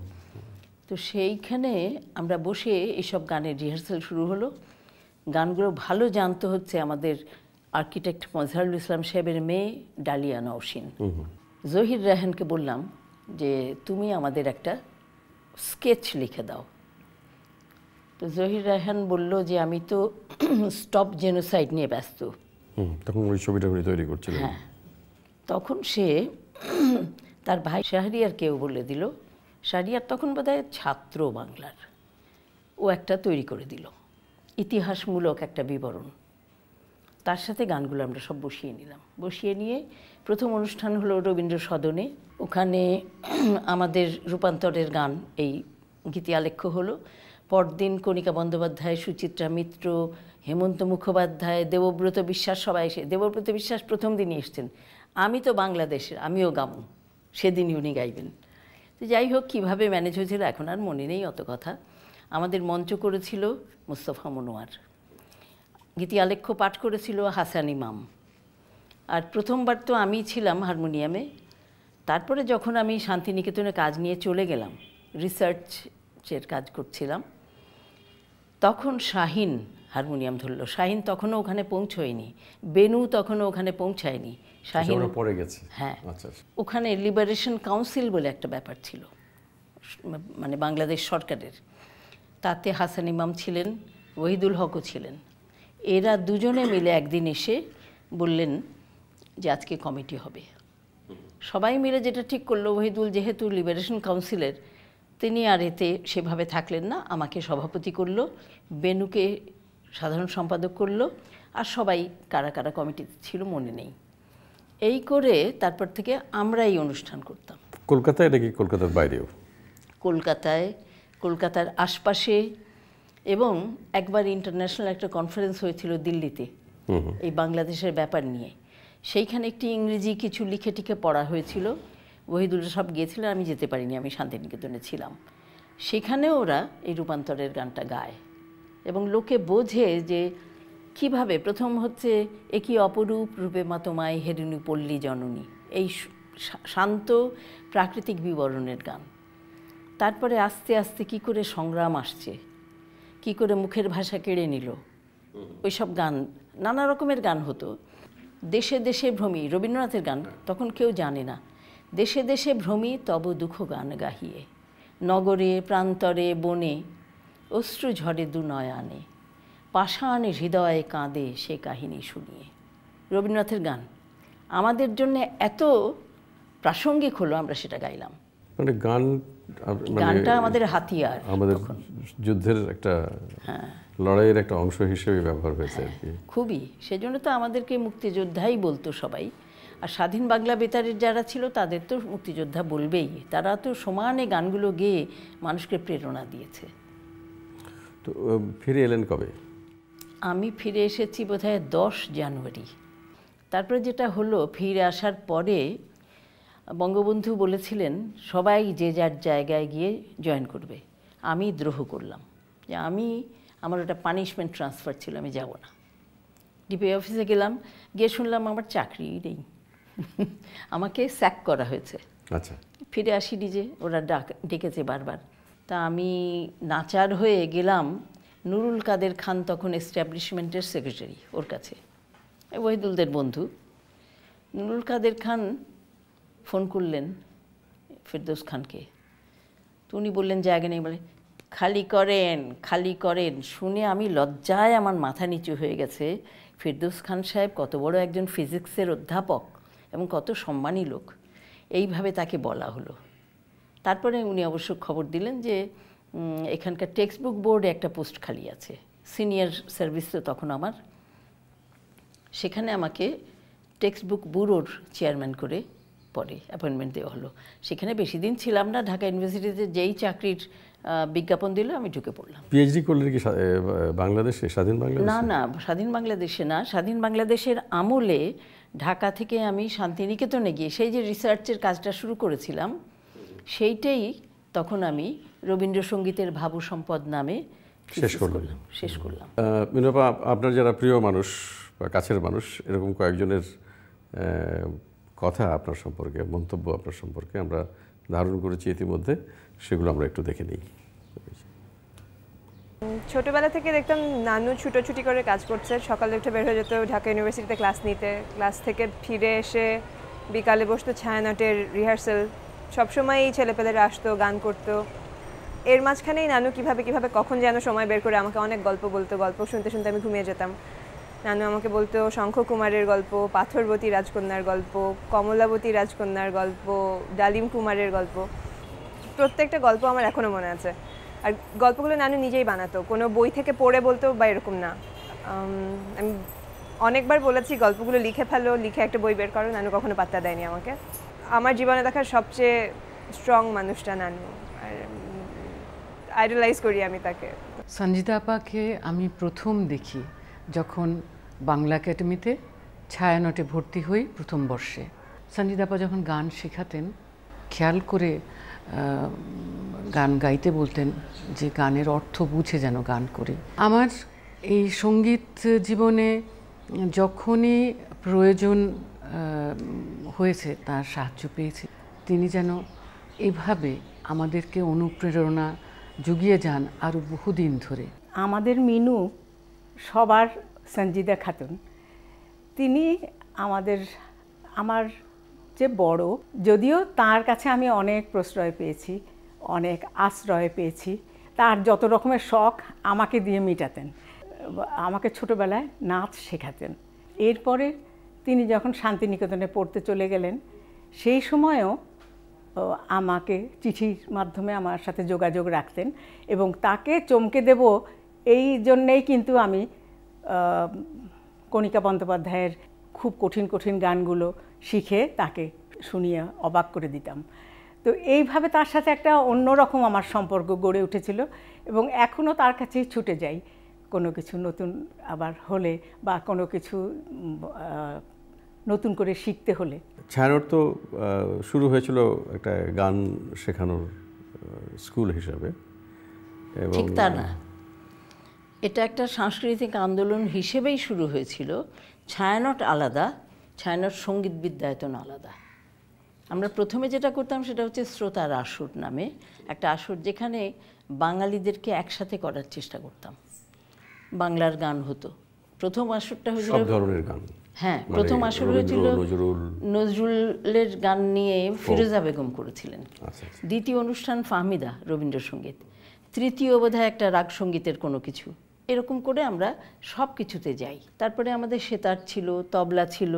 তো সেইখানে আমরা বসে এইসব গানের রিহার্সাল শুরু হলো গানগুলো ভালো জানতে হচ্ছে আমাদের আর্কিটেক্ট মজহারুল ইসলাম সাহেবের মেয়ে ডালিয়া নওসিন জহির রাহানকে বললাম যে তুমি আমাদের একটা স্কেচ লিখে দাও তো জহির রায়হান বলল যে আমি তো স্টপ জেনোসাইড নিয়ে ব্যস্ত তখন ওই ছবিটা তৈরি হ্যাঁ তখন সে তার ভাই কেউ বলে দিল শারিয়ার তখন বোধহয় ছাত্র বাংলার ও একটা তৈরি করে দিল ইতিহাসমূলক একটা বিবরণ তার সাথে গানগুলো আমরা সব বসিয়ে নিলাম বসিয়ে নিয়ে প্রথম অনুষ্ঠান হলো রবীন্দ্র সদনে ওখানে আমাদের রূপান্তরের গান এই গীতি আলেখ্য হলো পরদিন কণিকা বন্দ্যোপাধ্যায় সুচিত্রা মিত্র হেমন্ত মুখোপাধ্যায় দেবব্রত বিশ্বাস সবাই এসে দেবব্রত বিশ্বাস প্রথম দিনই এসছেন আমি তো বাংলাদেশের আমিও গাবো সেদিনই উনি গাইবেন তো যাই হোক কীভাবে ম্যানেজ হয়েছিল এখন আর মনে নেই অত কথা আমাদের মঞ্চ করেছিল মুস্তফা মনোয়ার গীতি আলেখ্য পাঠ করেছিল হাসান ইমাম আর প্রথমবার তো আমি ছিলাম হারমোনিয়ামে তারপরে যখন আমি শান্তিনিকেতনে কাজ নিয়ে চলে গেলাম রিসার্চের কাজ করছিলাম তখন শাহিন হারমোনিয়াম ধরল শাহিন তখনও ওখানে পৌঁছয়নি বেনু তখনও ওখানে পৌঁছায়নি শাহীন পড়ে গেছে হ্যাঁ আচ্ছা, আচ্ছা। ওখানে লিবারেশন কাউন্সিল বলে একটা ব্যাপার ছিল মানে বাংলাদেশ সরকারের তাতে হাসান ইমাম ছিলেন ওহিদুল হকও ছিলেন এরা দুজনে মিলে একদিন এসে বললেন যে আজকে কমিটি হবে সবাই মিলে যেটা ঠিক করলো ওহিদুল যেহেতু লিবারেশন কাউন্সিলের তিনি আর এতে সেভাবে থাকলেন না আমাকে সভাপতি করলো বেনুকে সাধারণ সম্পাদক করলো আর সবাই কারা কারা কমিটিতে ছিল মনে নেই এই করে তারপর থেকে আমরাই অনুষ্ঠান করতাম কলকাতায় নাকি কলকাতার বাইরেও কলকাতায় কলকাতার আশপাশে এবং একবার ইন্টারন্যাশনাল একটা কনফারেন্স হয়েছিল দিল্লিতে এই বাংলাদেশের ব্যাপার নিয়ে সেইখানে একটি ইংরেজি কিছু লিখে টিখে পড়া হয়েছিল ওহিদুল সব গিয়েছিল আমি যেতে পারিনি আমি শান্তিনিকেতনে ছিলাম সেখানে ওরা এই রূপান্তরের গানটা গায় এবং লোকে বোঝে যে কিভাবে প্রথম হচ্ছে একই অপরূপ রূপে মা তোমায় পল্লী জননী এই শান্ত প্রাকৃতিক বিবরণের গান তারপরে আস্তে আস্তে কি করে সংগ্রাম আসছে কি করে মুখের ভাষা কেড়ে নিল ওইসব গান নানা রকমের গান হতো দেশে দেশে ভ্রমি রবীন্দ্রনাথের গান হ্যাঁ। তখন কেউ জানে না দেশে দেশে ভ্রমি তব দুঃখ গান গাহিয়ে নগরে প্রান্তরে বনে অশ্রু ঝরে দু নয় আনে পাষাণ হৃদয়ে কাঁদে সে কাহিনী শুনিয়ে রবীন্দ্রনাথের গান আমাদের জন্য এত প্রাসঙ্গিক হলো আমরা সেটা গাইলাম মানে গান মানে গানটা আমাদের হাতিয়ার আমাদের যুদ্ধের একটা হ্যাঁ। লড়াইয়ের একটা অংশ হিসেবে ব্যবহার হয়েছে আর কি খুবই সেজন্য তো আমাদেরকে মুক্তিযোদ্ধাই বলতো সবাই আর স্বাধীন বাংলা বেতারের যারা ছিল তাদের তো মুক্তিযোদ্ধা বলবেই তারা তো সমানে গানগুলো গেয়ে মানুষকে প্রেরণা দিয়েছে তো ফিরে এলেন কবে আমি ফিরে এসেছি বোধহয় দশ জানুয়ারি তারপরে যেটা হলো ফিরে আসার পরে বঙ্গবন্ধু বলেছিলেন সবাই যে যার জায়গায় গিয়ে জয়েন করবে আমি দ্রোহ করলাম যে আমি আমার ওটা পানিশমেন্ট ট্রান্সফার ছিল আমি যাব না ডিপি অফিসে গেলাম গিয়ে শুনলাম আমার চাকরি নেই আমাকে স্যাক করা হয়েছে আচ্ছা ফিরে আসিনি যে ওরা ডাক ডেকেছে বারবার তা আমি নাচার হয়ে গেলাম নুরুল কাদের খান তখন এস্টাবলিশমেন্টের সেক্রেটারি ওর কাছে ওয়াহিদুলদের বন্ধু নুরুল কাদের খান ফোন করলেন ফেরদৌস খানকে তো উনি বললেন জায়গা নেই বলে খালি করেন খালি করেন শুনে আমি লজ্জায় আমার মাথা নিচু হয়ে গেছে ফেরদৌস খান সাহেব কত বড় একজন ফিজিক্সের অধ্যাপক এবং কত সম্মানী লোক এইভাবে তাকে বলা হলো তারপরে উনি অবশ্য খবর দিলেন যে এখানকার টেক্সট বুক বোর্ডে একটা পোস্ট খালি আছে সিনিয়র সার্ভিসে তখন আমার সেখানে আমাকে টেক্সট বুক ব্যুরোর চেয়ারম্যান করে পরে অ্যাপয়েন্টমেন্ট দেওয়া হলো সেখানে বেশি দিন ছিলাম না ঢাকা ইউনিভার্সিটিতে যেই চাকরির বিজ্ঞাপন দিল আমি ঢুকে পড়লাম পিএইচডি করলেন কি বাংলাদেশে স্বাধীন বাংলাদেশ না না স্বাধীন বাংলাদেশে না স্বাধীন বাংলাদেশের আমলে ঢাকা থেকে আমি শান্তিনিকেতনে গিয়ে সেই যে রিসার্চের কাজটা শুরু করেছিলাম সেইটাই তখন আমি রবীন্দ্রসঙ্গীতের ভাবু সম্পদ নামে শেষ করলাম শেষ করলাম মিনপা আপনার যারা প্রিয় মানুষ বা কাছের মানুষ এরকম কয়েকজনের কথা আপনার সম্পর্কে মন্তব্য আপনার সম্পর্কে আমরা ধারণ করেছি ইতিমধ্যে সেগুলো আমরা একটু দেখে নিই ছোটবেলা থেকে দেখতাম নানু ছুটোছুটি করে কাজ করছে সকালে উঠে বের হয়ে যেত ঢাকা ইউনিভার্সিটিতে ক্লাস নিতে ক্লাস থেকে ফিরে এসে বিকালে বসতো ছায়ানটের রিহার্সেল সবসময় এই ছেলেপেলেরা আসতো গান করতো এর মাঝখানেই নানু কিভাবে কিভাবে কখন যেন সময় বের করে আমাকে অনেক গল্প বলতো গল্প শুনতে শুনতে আমি ঘুমিয়ে যেতাম নানু আমাকে বলতো শঙ্খ কুমারের গল্প পাথরবতী রাজকন্যার গল্প কমলাবতী রাজকন্যার গল্প ডালিম কুমারের গল্প প্রত্যেকটা গল্প আমার এখনও মনে আছে আর গল্পগুলো নানু নিজেই বানাতো কোনো বই থেকে পড়ে বলতো বা এরকম না আমি অনেকবার বলেছি গল্পগুলো লিখে ফেলো লিখে একটা বই বের করো নানু কখনো পাত্তা দেয়নি আমাকে আমার জীবনে দেখার সবচেয়ে স্ট্রং মানুষটা নানু আর আইডলাইজ করি আমি তাকে সঞ্জিতা আপাকে আমি প্রথম দেখি যখন বাংলা একাডেমিতে ছায়ানটে ভর্তি হই প্রথম বর্ষে সঞ্জিতা আপা যখন গান শেখাতেন খেয়াল করে গান গাইতে বলতেন যে গানের অর্থ বুঝে যেন গান করি আমার এই সঙ্গীত জীবনে যখনই প্রয়োজন হয়েছে তার সাহায্য পেয়েছে তিনি যেন এভাবে আমাদেরকে অনুপ্রেরণা জুগিয়ে যান আরও বহুদিন ধরে আমাদের মিনু সবার সঞ্জিদা খাতুন তিনি আমাদের আমার যে বড় যদিও তার কাছে আমি অনেক প্রশ্রয় পেয়েছি অনেক আশ্রয় পেয়েছি তার যত রকমের শখ আমাকে দিয়ে মিটাতেন আমাকে ছোটবেলায় নাচ শেখাতেন এরপরে তিনি যখন শান্তিনিকেতনে পড়তে চলে গেলেন সেই সময়ও আমাকে চিঠির মাধ্যমে আমার সাথে যোগাযোগ রাখতেন এবং তাকে চমকে দেব এই জন্যেই কিন্তু আমি কণিকা বন্দ্যোপাধ্যায়ের খুব কঠিন কঠিন গানগুলো শিখে তাকে শুনিয়ে অবাক করে দিতাম তো এইভাবে তার সাথে একটা অন্যরকম আমার সম্পর্ক গড়ে উঠেছিল এবং এখনও তার কাছেই ছুটে যাই কোনো কিছু নতুন আবার হলে বা কোনো কিছু নতুন করে শিখতে হলে ছায়ানোর তো শুরু হয়েছিল একটা গান শেখানোর স্কুল হিসাবে ঠিক তা না এটা একটা সাংস্কৃতিক আন্দোলন হিসেবেই শুরু হয়েছিল ছায়ানট আলাদা ছায়ানট সঙ্গীত বিদ্যায়তন আলাদা আমরা প্রথমে যেটা করতাম সেটা হচ্ছে শ্রোতার আসর নামে একটা আসর যেখানে বাঙালিদেরকে একসাথে করার চেষ্টা করতাম বাংলার গান হতো প্রথম আসরটা হয়েছিল গান হ্যাঁ মানে প্রথম আসর হয়েছিল নজরুলের গান নিয়ে ফিরোজা বেগম করেছিলেন আচ্ছা, আচ্ছা। দ্বিতীয় অনুষ্ঠান ফাহমিদা রবীন্দ্রসঙ্গীত তৃতীয় বোধহয় একটা রাগ সঙ্গীতের কোনো কিছু এরকম করে আমরা সব কিছুতে যাই তারপরে আমাদের সেতার ছিল তবলা ছিল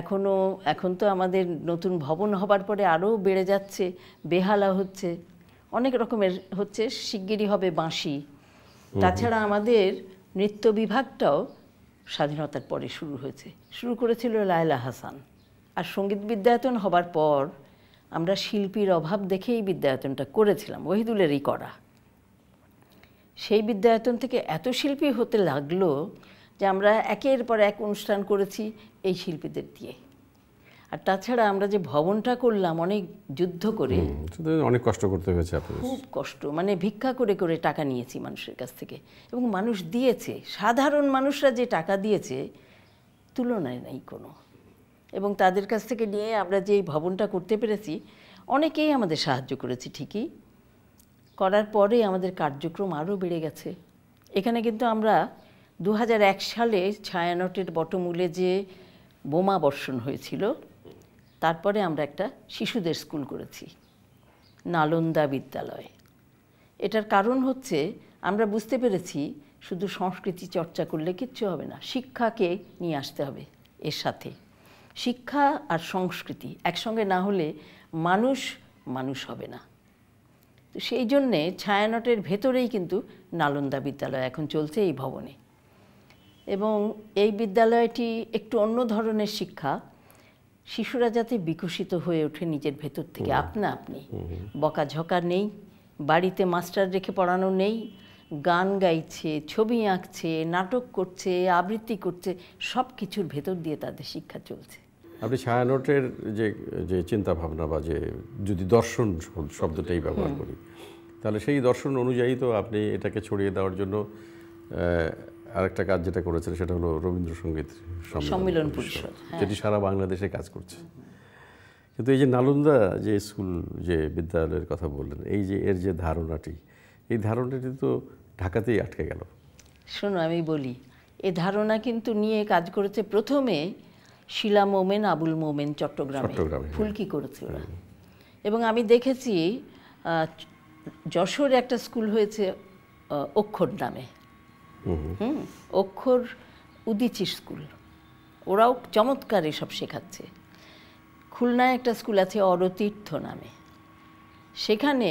এখনও এখন তো আমাদের নতুন ভবন হবার পরে আরও বেড়ে যাচ্ছে বেহালা হচ্ছে অনেক রকমের হচ্ছে শিগগিরই হবে বাঁশি তাছাড়া আমাদের নৃত্য বিভাগটাও স্বাধীনতার পরে শুরু হয়েছে শুরু করেছিল লায়লা হাসান আর সঙ্গীত বিদ্যায়তন হবার পর আমরা শিল্পীর অভাব দেখেই বিদ্যায়তনটা করেছিলাম ওহিদুলেরই করা সেই বিদ্যায়তন থেকে এত শিল্পী হতে লাগলো যে আমরা একের পর এক অনুষ্ঠান করেছি এই শিল্পীদের দিয়ে আর তাছাড়া আমরা যে ভবনটা করলাম অনেক যুদ্ধ করে অনেক কষ্ট করতে হয়েছে খুব কষ্ট মানে ভিক্ষা করে করে টাকা নিয়েছি মানুষের কাছ থেকে এবং মানুষ দিয়েছে সাধারণ মানুষরা যে টাকা দিয়েছে তুলনায় নাই কোনো এবং তাদের কাছ থেকে নিয়ে আমরা যে এই ভবনটা করতে পেরেছি অনেকেই আমাদের সাহায্য করেছে ঠিকই করার পরে আমাদের কার্যক্রম আরও বেড়ে গেছে এখানে কিন্তু আমরা দু সালে ছায়ানটের বটমূলে যে বোমা বর্ষণ হয়েছিল তারপরে আমরা একটা শিশুদের স্কুল করেছি নালন্দা বিদ্যালয় এটার কারণ হচ্ছে আমরা বুঝতে পেরেছি শুধু সংস্কৃতি চর্চা করলে কিচ্ছু হবে না শিক্ষাকে নিয়ে আসতে হবে এর সাথে শিক্ষা আর সংস্কৃতি একসঙ্গে না হলে মানুষ মানুষ হবে না তো সেই জন্যে ছায়ানটের ভেতরেই কিন্তু নালন্দা বিদ্যালয় এখন চলছে এই ভবনে এবং এই বিদ্যালয়টি একটু অন্য ধরনের শিক্ষা শিশুরা যাতে বিকশিত হয়ে ওঠে নিজের ভেতর থেকে আপনা আপনি বকাঝকা নেই বাড়িতে মাস্টার রেখে পড়ানো নেই গান গাইছে ছবি আঁকছে নাটক করছে আবৃত্তি করছে সব কিছুর ভেতর দিয়ে তাদের শিক্ষা চলছে আপনি ছায়ানটের যে যে চিন্তাভাবনা বা যে যদি দর্শন শব্দটাই ব্যবহার করি তাহলে সেই দর্শন অনুযায়ী তো আপনি এটাকে ছড়িয়ে দেওয়ার জন্য আরেকটা কাজ যেটা করেছেন সেটা হলো রবীন্দ্রসঙ্গীত সম্মেলন পরিষদ হ্যাঁ। যেটি সারা বাংলাদেশে কাজ করছে কিন্তু এই যে নালন্দা যে স্কুল যে বিদ্যালয়ের কথা বললেন এই যে এর যে ধারণাটি এই ধারণাটি তো ঢাকাতেই আটকে গেল শোনো আমি বলি এ ধারণা কিন্তু নিয়ে কাজ করেছে প্রথমে শিলা মোমেন আবুল মোমেন চট্টগ্রামে হ্যাঁ। ফুলকি করেছে ওরা এবং আমি দেখেছি যশোরে একটা স্কুল হয়েছে অক্ষর নামে হুম অক্ষর উদিচি স্কুল ওরাও চমৎকার এসব শেখাচ্ছে খুলনায় একটা স্কুল আছে অরতীর্থ নামে সেখানে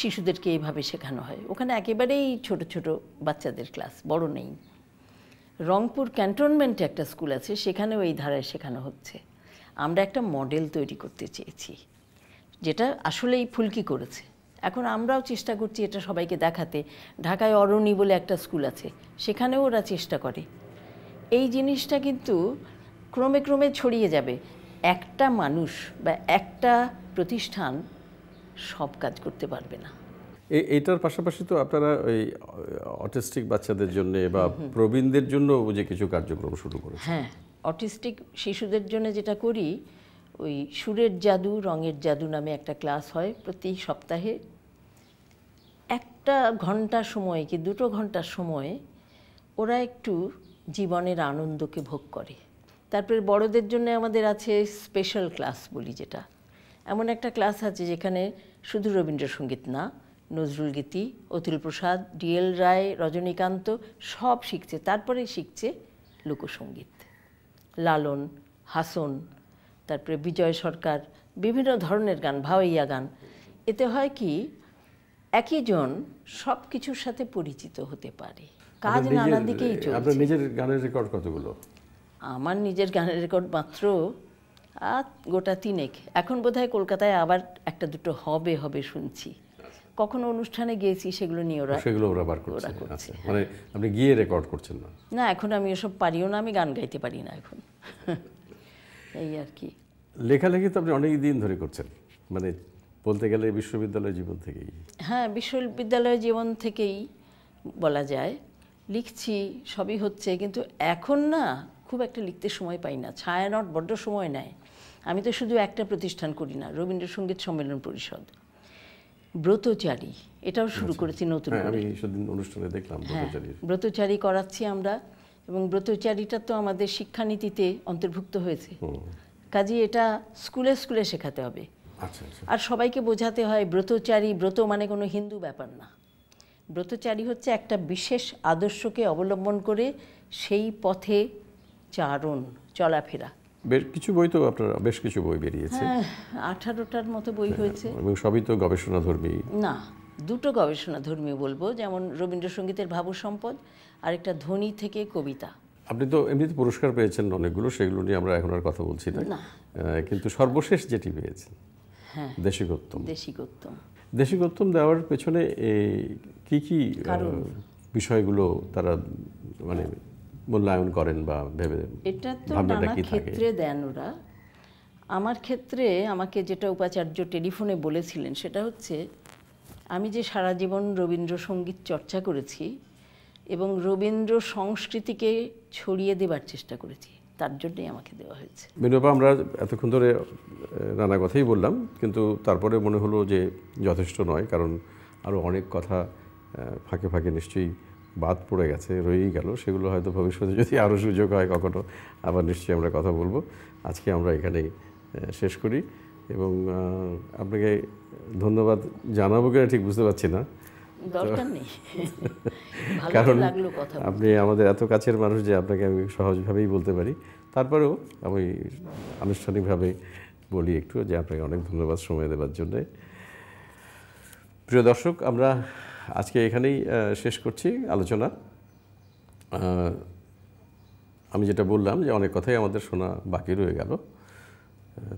শিশুদেরকে এভাবে শেখানো হয় ওখানে একেবারেই ছোট ছোট বাচ্চাদের ক্লাস বড় নেই রংপুর ক্যান্টনমেন্টে একটা স্কুল আছে সেখানেও এই ধারায় শেখানো হচ্ছে আমরা একটা মডেল তৈরি করতে চেয়েছি যেটা আসলেই ফুলকি করেছে এখন আমরাও চেষ্টা করছি এটা সবাইকে দেখাতে ঢাকায় অরণি বলে একটা স্কুল আছে সেখানেও ওরা চেষ্টা করে এই জিনিসটা কিন্তু ক্রমে ক্রমে ছড়িয়ে যাবে একটা মানুষ বা একটা প্রতিষ্ঠান সব কাজ করতে পারবে না এটার পাশাপাশি তো আপনারা ওই অটিস্টিক বাচ্চাদের জন্য বা প্রবীণদের জন্য যে কিছু কার্যক্রম শুরু করে হ্যাঁ অটিস্টিক শিশুদের জন্য যেটা করি ওই সুরের জাদু রঙের জাদু নামে একটা ক্লাস হয় প্রতি সপ্তাহে একটা ঘন্টা সময় কি দুটো ঘন্টার সময় ওরা একটু জীবনের আনন্দকে ভোগ করে তারপরে বড়দের জন্য আমাদের আছে স্পেশাল ক্লাস বলি যেটা এমন একটা ক্লাস আছে যেখানে শুধু রবীন্দ্রসঙ্গীত না নজরুল গীতি অতুল প্রসাদ ডিএল রায় রজনীকান্ত সব শিখছে তারপরে শিখছে লোকসঙ্গীত লালন হাসন তারপরে বিজয় সরকার বিভিন্ন ধরনের গান ভাওয়াইয়া গান এতে হয় কি একই জন সব কিছুর সাথে পরিচিত হতে পারে কাজ নানা দিকেই চলছে আপনার নিজের গানের রেকর্ড কতগুলো আমার নিজের গানের রেকর্ড মাত্র আর গোটা তিনেক এখন বোধহয় কলকাতায় আবার একটা দুটো হবে হবে শুনছি কখনো অনুষ্ঠানে গিয়েছি সেগুলো নিয়ে ওরা সেগুলো ওরা বার করছে আচ্ছা, মানে আপনি গিয়ে রেকর্ড করছেন না না এখন আমি এসব পারিও না আমি গান গাইতে পারি না এখন এই আর কি লেখালেখি তো আপনি অনেক দিন ধরে করছেন মানে বলতে গেলে বিশ্ববিদ্যালয় জীবন থেকেই হ্যাঁ বিশ্ববিদ্যালয় জীবন থেকেই বলা যায় লিখছি সবই হচ্ছে কিন্তু এখন না খুব একটা লিখতে সময় পাই না ছায়ানট বড্ড সময় নেয় আমি তো শুধু একটা প্রতিষ্ঠান করি না রবীন্দ্রসঙ্গীত সম্মেলন পরিষদ ব্রতচারী এটাও শুরু আচ্ছা। করেছি নতুন হ্যাঁ, অনুষ্ঠানে দেখলাম হ্যাঁ, ব্রতচারী করাচ্ছি আমরা এবং ব্রতচারীটা তো আমাদের শিক্ষানীতিতে অন্তর্ভুক্ত হয়েছে কাজে এটা স্কুলে স্কুলে শেখাতে হবে আচ্ছা, আচ্ছা। আর সবাইকে বোঝাতে হয় ব্রতচারী ব্রত মানে কোনো হিন্দু ব্যাপার না ব্রতচারী হচ্ছে একটা বিশেষ আদর্শকে অবলম্বন করে সেই পথে চারণ চলাফেরা বেশ কিছু বই তো আপনার বেশ কিছু বই বেরিয়েছে হ্যাঁ, আঠারোটার মতো বই হ্যাঁ, হয়েছে সবই তো গবেষণা ধর্মী না দুটো গবেষণা ধর্মী বলবো যেমন রবীন্দ্রসঙ্গীতের সম্পদ আর একটা ধ্বনি থেকে কবিতা আপনি তো এমনিতে পুরস্কার পেয়েছেন অনেকগুলো সেগুলো নিয়ে আমরা এখন আর কথা বলছি না কিন্তু সর্বশেষ যেটি পেয়েছেন হ্যাঁ। দেশি গোত্তম দেশি গোত্তম দেশি গোত্তম দেওয়ার পেছনে কি কি বিষয়গুলো তারা মানে মূল্যায়ন করেন বা ভেবে এটা তো নানা ক্ষেত্রে দেন ওরা আমার ক্ষেত্রে আমাকে যেটা উপাচার্য টেলিফোনে বলেছিলেন সেটা হচ্ছে আমি যে সারা জীবন রবীন্দ্রসঙ্গীত চর্চা করেছি এবং রবীন্দ্র সংস্কৃতিকে ছড়িয়ে দেবার চেষ্টা করেছি তার জন্যই আমাকে দেওয়া হয়েছে বিনোবা আমরা এতক্ষণ ধরে নানা কথাই বললাম কিন্তু তারপরে মনে হলো যে যথেষ্ট নয় কারণ আরও অনেক কথা ফাঁকে ফাঁকে নিশ্চয়ই বাদ পড়ে গেছে রয়েই গেল সেগুলো হয়তো ভবিষ্যতে যদি আরও সুযোগ হয় কখনো আবার নিশ্চয়ই আমরা কথা বলবো আজকে আমরা এখানে শেষ করি এবং আপনাকে ধন্যবাদ জানাবো কিনা ঠিক বুঝতে পারছি না কারণ আপনি আমাদের এত কাছের মানুষ যে আপনাকে আমি সহজভাবেই বলতে পারি তারপরেও আমি আনুষ্ঠানিকভাবে বলি একটু যে আপনাকে অনেক ধন্যবাদ সময় দেওয়ার জন্যে প্রিয় দর্শক আমরা আজকে এখানেই শেষ করছি আলোচনা আমি যেটা বললাম যে অনেক কথাই আমাদের শোনা বাকি রয়ে গেল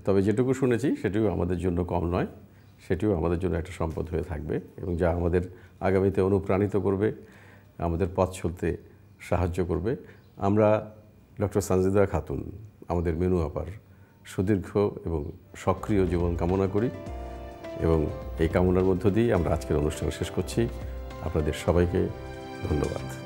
তবে যেটুকু শুনেছি সেটিও আমাদের জন্য কম নয় সেটিও আমাদের জন্য একটা সম্পদ হয়ে থাকবে এবং যা আমাদের আগামীতে অনুপ্রাণিত করবে আমাদের পথ চলতে সাহায্য করবে আমরা ডক্টর সানজিদা খাতুন আমাদের মেনু আপার সুদীর্ঘ এবং সক্রিয় জীবন কামনা করি এবং এই কামনার মধ্য দিয়ে আমরা আজকের অনুষ্ঠান শেষ করছি আপনাদের সবাইকে ধন্যবাদ